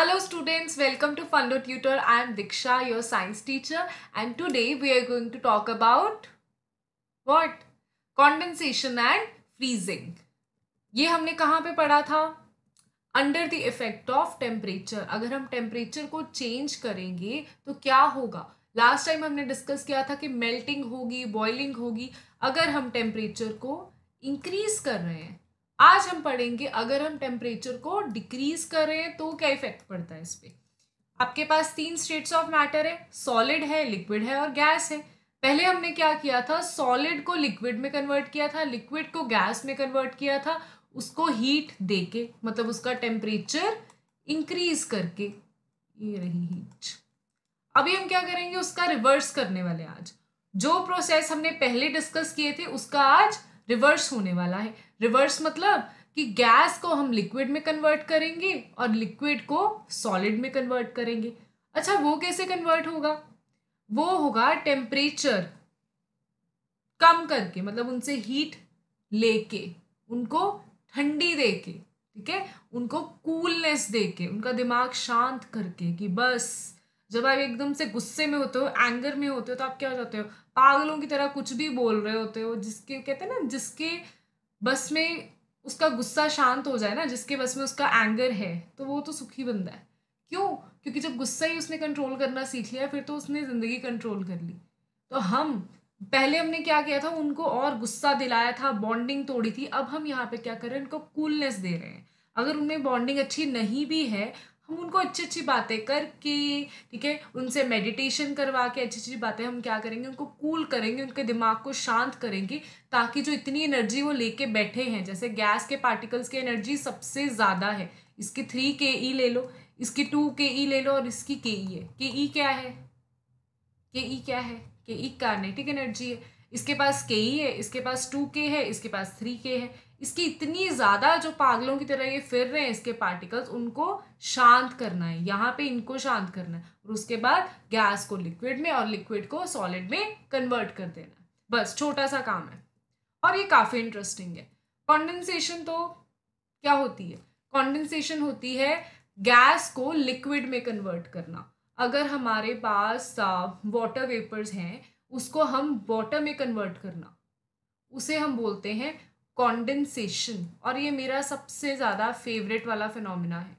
Hello students, welcome to Fundo Tutor. I am Diksha, your science teacher and today we are going to talk about what? Condensation and freezing. ये हमने कहाँ पे पढ़ा था under the effect of temperature अगर हम temperature को change करेंगे तो क्या होगा लास्ट टाइम हमने डिस्कस किया था कि मेल्टिंग होगी बॉइलिंग होगी अगर हम टेम्परेचर को इंक्रीज कर रहे हैं आज हम पढ़ेंगे अगर हम टेम्परेचर को डिक्रीज करें तो क्या इफेक्ट पड़ता है इस पर आपके पास तीन स्टेट्स ऑफ मैटर है सॉलिड है लिक्विड है और गैस है पहले हमने क्या किया था सॉलिड को लिक्विड में कन्वर्ट किया था लिक्विड को गैस में कन्वर्ट किया था उसको हीट देके मतलब उसका टेम्परेचर इंक्रीज करके ये रही हीट अभी हम क्या करेंगे उसका रिवर्स करने वाले आज जो प्रोसेस हमने पहले डिस्कस किए थे उसका आज रिवर्स होने वाला है रिवर्स मतलब कि गैस को हम लिक्विड में कन्वर्ट करेंगे और लिक्विड को सॉलिड में कन्वर्ट करेंगे अच्छा वो कैसे कन्वर्ट होगा वो होगा टेम्परेचर कम करके मतलब उनसे हीट लेके उनको ठंडी दे के ठीक है उनको कूलनेस दे के उनका दिमाग शांत करके कि बस जब आप एकदम से गुस्से में होते हो एंगर में होते हो तो आप क्या हो जाते हो पागलों की तरह कुछ भी बोल रहे होते हो जिसके कहते हैं ना जिसके बस में उसका गुस्सा शांत हो जाए ना जिसके बस में उसका एंगर है तो वो तो सुखी बंदा है क्यों क्योंकि जब गुस्सा ही उसने कंट्रोल करना सीख लिया फिर तो उसने ज़िंदगी कंट्रोल कर ली तो हम पहले हमने क्या किया था उनको और गुस्सा दिलाया था बॉन्डिंग तोड़ी थी अब हम यहाँ पे क्या कर रहे हैं उनको कूलनेस दे रहे हैं अगर उनमें बॉन्डिंग अच्छी नहीं भी है हम उनको अच्छी अच्छी बातें करके ठीक है उनसे मेडिटेशन करवा के अच्छी अच्छी बातें हम क्या करेंगे उनको कूल करेंगे उनके दिमाग को शांत करेंगे ताकि जो इतनी एनर्जी वो लेके बैठे हैं जैसे गैस के पार्टिकल्स की एनर्जी सबसे ज़्यादा है इसकी थ्री के ई ले लो इसकी टू के ई ले लो और इसकी के ई है के ई क्या है के ई क्या है के ई कार्नेटिक एनर्जी है इसके पास के ई है इसके पास टू के है इसके पास थ्री के है इसकी इतनी ज़्यादा जो पागलों की तरह ये फिर रहे हैं इसके पार्टिकल्स उनको शांत करना है यहाँ पे इनको शांत करना है और उसके बाद गैस को लिक्विड में और लिक्विड को सॉलिड में कन्वर्ट कर देना है बस छोटा सा काम है और ये काफ़ी इंटरेस्टिंग है कॉन्डेंसेशन तो क्या होती है कॉन्डेंसेशन होती है गैस को लिक्विड में कन्वर्ट करना अगर हमारे पास वाटर वेपर्स हैं उसको हम वाटर में कन्वर्ट करना उसे हम बोलते हैं कॉन्डेंसेशन और ये मेरा सबसे ज़्यादा फेवरेट वाला फिनोमिना है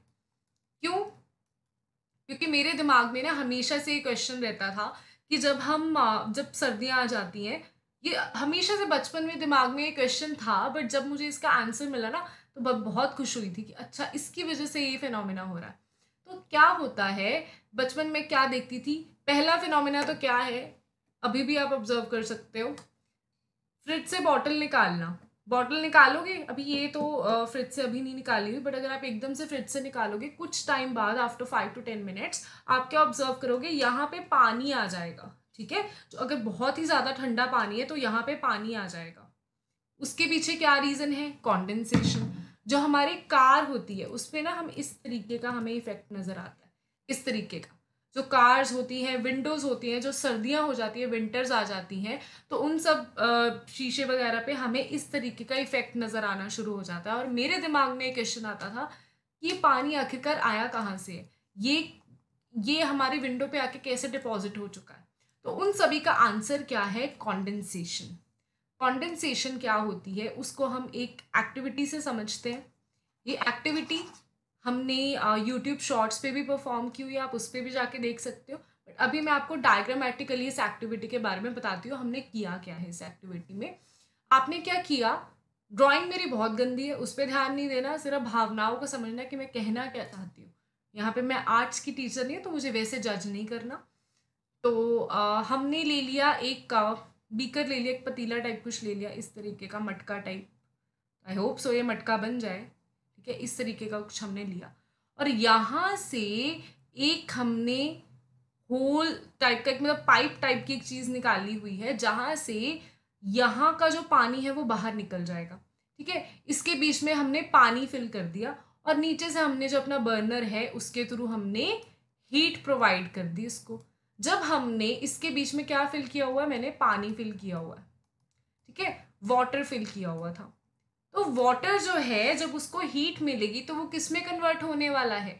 क्यों क्योंकि मेरे दिमाग में ना हमेशा से ये क्वेश्चन रहता था कि जब हम जब सर्दियाँ आ जाती हैं ये हमेशा से बचपन में दिमाग में ये क्वेश्चन था बट जब मुझे इसका आंसर मिला ना तो बहुत खुश हुई थी कि अच्छा इसकी वजह से ये फिनोमिना हो रहा है तो क्या होता है बचपन में क्या देखती थी पहला फिनोमिना तो क्या है अभी भी आप ऑब्जर्व कर सकते हो फ्रिज से बॉटल निकालना बॉटल निकालोगे अभी ये तो फ्रिज से अभी नहीं निकाली हुई बट अगर आप एकदम से फ्रिज से निकालोगे कुछ टाइम बाद after five to ten minutes आप क्या ऑब्जर्व करोगे यहाँ पे पानी आ जाएगा ठीक है तो अगर बहुत ही ज़्यादा ठंडा पानी है तो यहाँ पे पानी आ जाएगा उसके पीछे क्या रीज़न है कॉन्डेंसेशन जो हमारी कार होती है उस पर ना हम इस तरीके का हमें इफेक्ट नज़र आता है इस तरीके का जो कार्स होती हैं विंडोज़ होती हैं जो सर्दियाँ हो जाती हैं विंटर्स आ जाती हैं तो उन सब शीशे वगैरह पे हमें इस तरीके का इफ़ेक्ट नज़र आना शुरू हो जाता है और मेरे दिमाग में एक क्वेश्चन आता था कि ये पानी आखिरकार आया कहाँ से ये ये हमारे विंडो पे आके कैसे डिपॉजिट हो चुका है तो उन सभी का आंसर क्या है कॉन्डेंसेशन कॉन्डेंसेशन क्या होती है उसको हम एक एक्टिविटी से समझते हैं ये एक्टिविटी हमने यूट्यूब शॉर्ट्स पे भी परफॉर्म की हुई है आप उस पर भी जाके देख सकते हो बट अभी मैं आपको डायग्रामेटिकली इस एक्टिविटी के बारे में बताती हूँ हमने किया क्या है इस एक्टिविटी में आपने क्या किया ड्राइंग मेरी बहुत गंदी है उस पर ध्यान नहीं देना सिर्फ भावनाओं को समझना कि मैं कहना क्या चाहती हूँ यहाँ पे मैं आर्ट्स की टीचर नहीं हूँ तो मुझे वैसे जज नहीं करना तो आ, हमने ले लिया एक बीकर ले लिया एक पतीला टाइप कुछ ले लिया इस तरीके का मटका टाइप आई होप सो ये मटका बन जाए ठीक है इस तरीके का कुछ हमने लिया और यहाँ से एक हमने होल टाइप का एक मतलब पाइप टाइप की एक चीज़ निकाली हुई है जहाँ से यहाँ का जो पानी है वो बाहर निकल जाएगा ठीक है इसके बीच में हमने पानी फिल कर दिया और नीचे से हमने जो अपना बर्नर है उसके थ्रू हमने हीट प्रोवाइड कर दी इसको जब हमने इसके बीच में क्या फिल किया हुआ है मैंने पानी फिल किया हुआ है ठीक है वाटर फिल किया हुआ था तो वाटर जो है जब उसको हीट मिलेगी तो वो किस में कन्वर्ट होने वाला है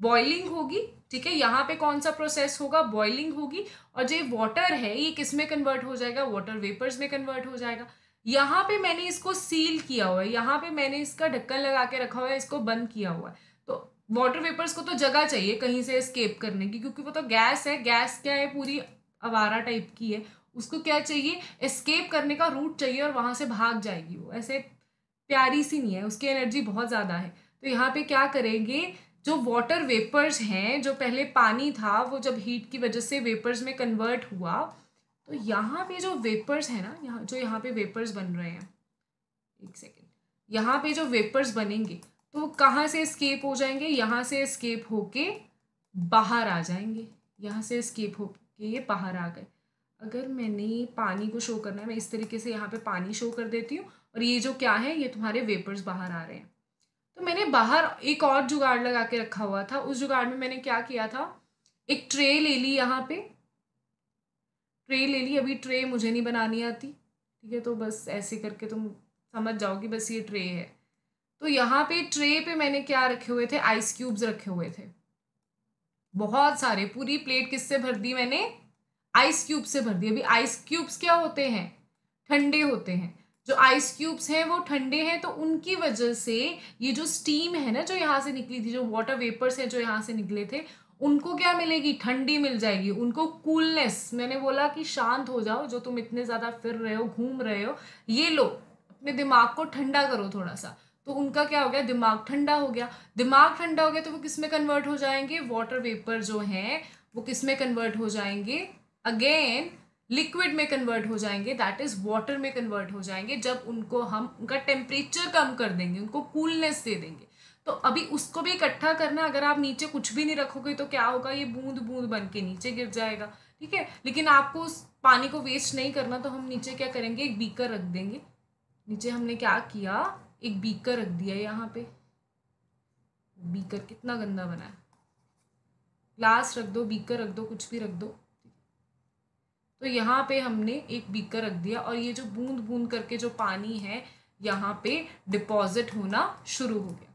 बॉइलिंग होगी ठीक है यहाँ पे कौन सा प्रोसेस होगा बॉइलिंग होगी और जो वाटर है ये किस में कन्वर्ट हो जाएगा वाटर वेपर्स में कन्वर्ट हो जाएगा यहाँ पे मैंने इसको सील किया हुआ है यहाँ पे मैंने इसका ढक्कन लगा के रखा हुआ है इसको बंद किया हुआ है तो वाटर वेपर्स को तो जगह चाहिए कहीं से एस्केप करने की क्योंकि वो तो गैस है गैस क्या है पूरी आवारा टाइप की है उसको क्या चाहिए एस्केप करने का रूट चाहिए और वहाँ से भाग जाएगी वो ऐसे प्यारी सी नहीं है उसकी एनर्जी बहुत ज़्यादा है तो यहाँ पे क्या करेंगे जो वाटर वेपर्स हैं जो पहले पानी था वो जब हीट की वजह से वेपर्स में कन्वर्ट हुआ तो यहाँ पे जो वेपर्स है ना यहाँ जो यहाँ पे वेपर्स बन रहे हैं एक सेकेंड यहाँ पे जो वेपर्स बनेंगे तो वो कहाँ से स्केप हो जाएंगे यहाँ से स्केप होके बाहर आ जाएंगे यहाँ से स्केप के ये बाहर आ गए अगर मैंने पानी को शो करना है मैं इस तरीके से यहाँ पे पानी शो कर देती हूँ और ये जो क्या है ये तुम्हारे वेपर्स बाहर आ रहे हैं तो मैंने बाहर एक और जुगाड़ लगा के रखा हुआ था उस जुगाड़ में मैंने क्या किया था एक ट्रे ले ली यहाँ पे ट्रे ले ली अभी ट्रे मुझे नहीं बनानी आती ठीक है तो बस ऐसे करके तुम समझ कि बस ये ट्रे है तो यहाँ पे ट्रे पे मैंने क्या रखे हुए थे आइस क्यूब्स रखे हुए थे बहुत सारे पूरी प्लेट किससे भर दी मैंने आइस क्यूब से भर दी अभी आइस क्यूब्स क्या होते हैं ठंडे होते हैं जो आइस क्यूब्स हैं वो ठंडे हैं तो उनकी वजह से ये जो स्टीम है ना जो यहाँ से निकली थी जो वाटर वेपर्स हैं जो यहाँ से निकले थे उनको क्या मिलेगी ठंडी मिल जाएगी उनको कूलनेस मैंने बोला कि शांत हो जाओ जो तुम इतने ज़्यादा फिर रहे हो घूम रहे हो ये लो अपने दिमाग को ठंडा करो थोड़ा सा तो उनका क्या हो गया दिमाग ठंडा हो गया दिमाग ठंडा हो गया तो वो किस में कन्वर्ट हो जाएंगे वाटर वेपर जो हैं वो किस में कन्वर्ट हो जाएंगे अगेन लिक्विड में कन्वर्ट हो जाएंगे दैट इज वाटर में कन्वर्ट हो जाएंगे जब उनको हम उनका टेम्परेचर कम कर देंगे उनको कूलनेस दे देंगे तो अभी उसको भी इकट्ठा करना अगर आप नीचे कुछ भी नहीं रखोगे तो क्या होगा ये बूंद बूंद बन के नीचे गिर जाएगा ठीक है लेकिन आपको उस पानी को वेस्ट नहीं करना तो हम नीचे क्या करेंगे एक बीकर रख देंगे नीचे हमने क्या किया एक बीकर रख दिया यहाँ पे बीकर कितना गंदा बना है ग्लास रख दो बीकर रख दो कुछ भी रख दो तो यहाँ पे हमने एक बीकर रख दिया और ये जो बूंद बूंद करके जो पानी है यहाँ पे डिपॉजिट होना शुरू हो गया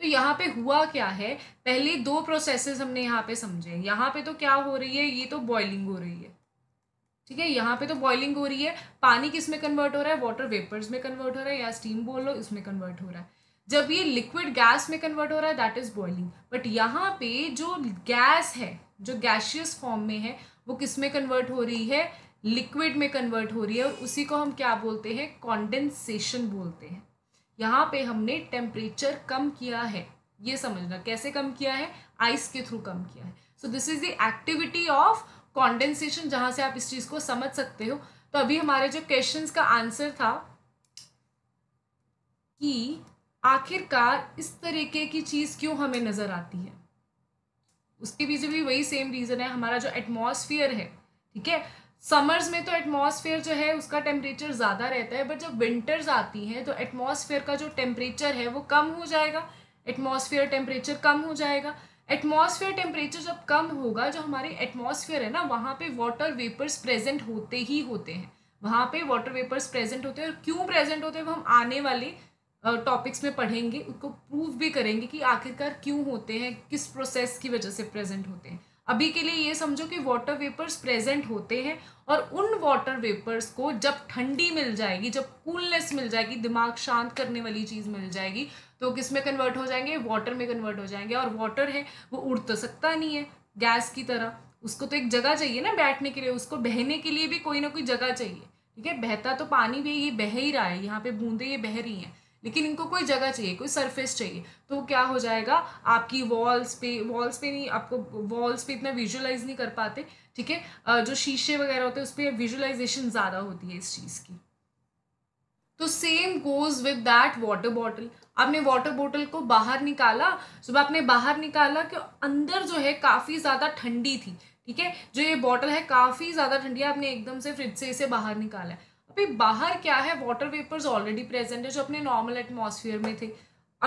तो यहाँ पे हुआ क्या है पहले दो प्रोसेसेस हमने यहाँ पे समझे यहाँ पे तो क्या हो रही है ये तो बॉइलिंग हो रही है ठीक है यहाँ पे तो बॉइलिंग हो रही है पानी किस में कन्वर्ट हो रहा है वाटर वेपर्स में कन्वर्ट हो रहा है या स्टीम बोल लो इसमें कन्वर्ट हो रहा है जब ये लिक्विड गैस में कन्वर्ट हो रहा है दैट इज बॉइलिंग बट यहाँ पे जो गैस है जो गैशियस फॉर्म में है वो किस में कन्वर्ट हो रही है लिक्विड में कन्वर्ट हो रही है और उसी को हम क्या बोलते हैं कॉन्डेंसेशन बोलते हैं यहाँ पे हमने टेम्परेचर कम किया है ये समझना कैसे कम किया है आइस के थ्रू कम किया है so this is the activity of condensation जहाँ से आप इस चीज़ को समझ सकते हो तो अभी हमारे जो क्वेश्चन का आंसर था कि आखिरकार इस तरीके की चीज़ क्यों हमें नज़र आती है उसके पीछे भी वही सेम रीज़न है हमारा जो एटमॉस्फेयर है ठीक है समर्स में तो एटमॉस्फेयर जो है उसका टेम्परेचर ज़्यादा रहता है बट जब विंटर्स आती हैं तो एटमॉस्फेयर का जो टेम्परेचर है वो कम हो जाएगा एटमॉस्फेयर टेम्परेचर कम हो जाएगा एटमॉस्फेयर टेम्परेचर जब कम होगा जो हमारे एटमॉस्फेयर है ना वहाँ पे वाटर वेपर्स प्रेजेंट होते ही होते हैं वहाँ पे वाटर वेपर्स प्रेजेंट होते हैं और क्यों प्रेजेंट होते हैं वो हम आने वाले टॉपिक्स में पढ़ेंगे उसको प्रूव भी करेंगे कि आखिरकार क्यों होते हैं किस प्रोसेस की वजह से प्रेजेंट होते हैं अभी के लिए ये समझो कि वाटर वेपर्स प्रेजेंट होते हैं और उन वाटर वेपर्स को जब ठंडी मिल जाएगी जब कूलनेस मिल जाएगी दिमाग शांत करने वाली चीज़ मिल जाएगी तो किस में कन्वर्ट हो जाएंगे वाटर में कन्वर्ट हो जाएंगे और वाटर है वो उड़ तो सकता नहीं है गैस की तरह उसको तो एक जगह चाहिए ना बैठने के लिए उसको बहने के लिए भी कोई ना कोई जगह चाहिए ठीक है बहता तो पानी भी ये बह ही रहा है यहाँ पे बूंदे ये बह रही हैं लेकिन इनको कोई जगह चाहिए कोई सरफेस चाहिए तो क्या हो जाएगा आपकी वॉल्स पे वॉल्स पे नहीं आपको वॉल्स पे इतना विजुअलाइज नहीं कर पाते ठीक है जो शीशे वगैरह होते हैं उस पर विजुअलाइजेशन ज़्यादा होती है इस चीज़ की तो same goes with that water bottle आपने वाटर बॉटल को बाहर निकाला जब आपने बाहर निकाला कि अंदर जो है काफ़ी ज़्यादा ठंडी थी ठीक है जो ये बॉटल है काफ़ी ज़्यादा ठंडी है आपने एकदम से फ्रिज से इसे बाहर निकाला है अभी बाहर क्या है वाटर वेपर्स ऑलरेडी प्रेजेंट है जो अपने नॉर्मल एटमोसफियर में थे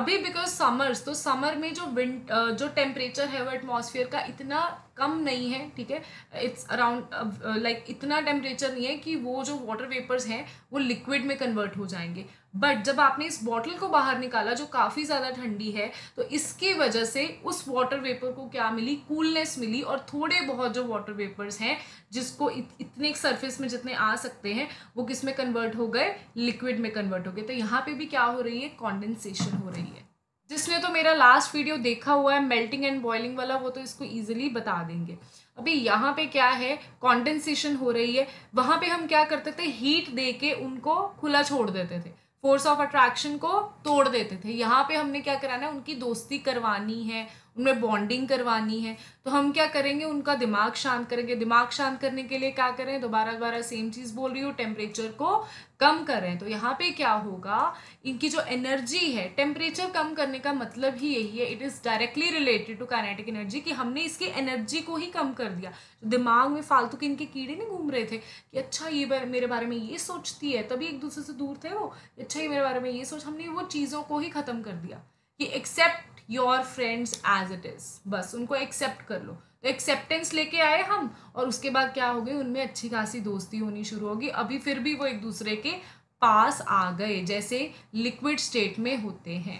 अभी बिकॉज समर्स तो समर में जो विंट जो टेम्परेचर है वो एटमोसफियर का इतना कम नहीं है ठीक है इट्स अराउंड लाइक इतना टेम्परेचर नहीं है कि वो जो वाटर वेपर्स हैं वो लिक्विड में कन्वर्ट हो जाएंगे बट जब आपने इस बॉटल को बाहर निकाला जो काफ़ी ज़्यादा ठंडी है तो इसकी वजह से उस वाटर वेपर को क्या मिली कूलनेस मिली और थोड़े बहुत जो वाटर वेपर्स हैं जिसको इत, इतने सरफेस में जितने आ सकते हैं वो किस में कन्वर्ट हो गए लिक्विड में कन्वर्ट हो गए तो यहाँ पे भी क्या हो रही है कॉन्डेंसेशन हो रही है जिसने तो मेरा लास्ट वीडियो देखा हुआ है मेल्टिंग एंड बॉइलिंग वाला वो तो इसको ईजिली बता देंगे अभी यहाँ पे क्या है कॉन्डेंसेशन हो रही है वहाँ पे हम क्या करते थे हीट दे के उनको खुला छोड़ देते थे फोर्स ऑफ अट्रैक्शन को तोड़ देते थे यहाँ पे हमने क्या कराना है उनकी दोस्ती करवानी है उनमें बॉन्डिंग करवानी है तो हम क्या करेंगे उनका दिमाग शांत करेंगे दिमाग शांत करने के लिए क्या करें दोबारा दोबारा सेम चीज़ बोल रही हूँ टेम्परेचर को कम करें तो यहाँ पे क्या होगा इनकी जो एनर्जी है टेम्परेचर कम करने का मतलब ही यही है it is directly related to kinetic energy कि हमने इसकी एनर्जी को ही कम कर दिया तो दिमाग में फालतू के इनके कीड़े नहीं घूम रहे थे कि अच्छा ये बार, मेरे बारे में ये सोचती है तभी एक दूसरे से दूर थे वो अच्छा ये मेरे बारे में ये सोच हमने वो चीज़ों को ही ख़त्म कर दिया कि accept your friends as it is बस उनको एक्सेप्ट कर लो तो एक्सेप्टेंस लेके आए हम और उसके बाद क्या हो गई उनमें अच्छी खासी दोस्ती होनी शुरू होगी अभी फिर भी वो एक दूसरे के पास आ गए जैसे लिक्विड स्टेट में होते हैं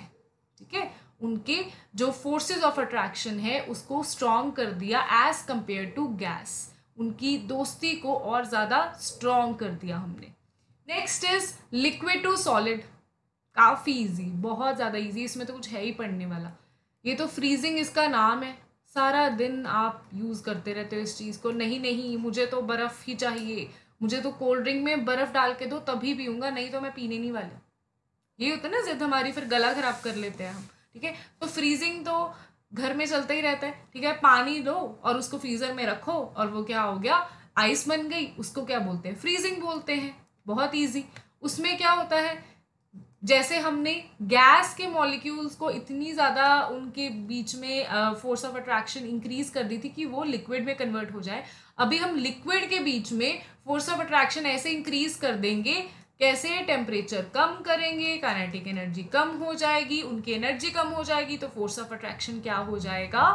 ठीक है उनके जो फोर्सेस ऑफ अट्रैक्शन है उसको स्ट्रॉन्ग कर दिया एज कंपेयर टू गैस उनकी दोस्ती को और ज़्यादा स्ट्रॉन्ग कर दिया हमने next is liquid to solid काफ़ी इजी बहुत ज़्यादा इजी इसमें तो कुछ है ही पढ़ने वाला ये तो फ्रीजिंग इसका नाम है सारा दिन आप यूज़ करते रहते हो इस चीज़ को नहीं नहीं मुझे तो बर्फ़ ही चाहिए मुझे तो कोल्ड ड्रिंक में बर्फ़ डाल के दो तभी पीऊँगा नहीं तो मैं पीने नहीं वाला ये होता ना जिद हमारी फिर गला ख़राब कर लेते हैं हम ठीक है तो फ्रीजिंग तो घर में चलता ही रहता है ठीक है पानी लो और उसको फ्रीज़र में रखो और वो क्या हो गया आइस बन गई उसको क्या बोलते हैं फ्रीजिंग बोलते हैं बहुत ईजी उसमें क्या होता है जैसे हमने गैस के मॉलिक्यूल्स को इतनी ज़्यादा उनके बीच में फोर्स ऑफ अट्रैक्शन इंक्रीज कर दी थी कि वो लिक्विड में कन्वर्ट हो जाए अभी हम लिक्विड के बीच में फोर्स ऑफ अट्रैक्शन ऐसे इंक्रीज कर देंगे कैसे टेम्परेचर कम करेंगे काइनेटिक एनर्जी कम हो जाएगी उनकी एनर्जी कम हो जाएगी तो फोर्स ऑफ अट्रैक्शन क्या हो जाएगा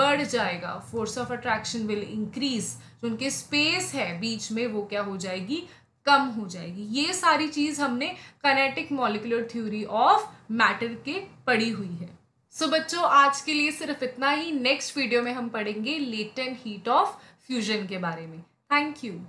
बढ़ जाएगा force of attraction will increase जो उनके स्पेस है बीच में वो क्या हो जाएगी कम हो जाएगी ये सारी चीज़ हमने kinetic molecular theory of matter के पढ़ी हुई है सो so, बच्चों आज के लिए सिर्फ इतना ही नेक्स्ट वीडियो में हम पढ़ेंगे लेटेंट हीट ऑफ फ्यूजन के बारे में थैंक यू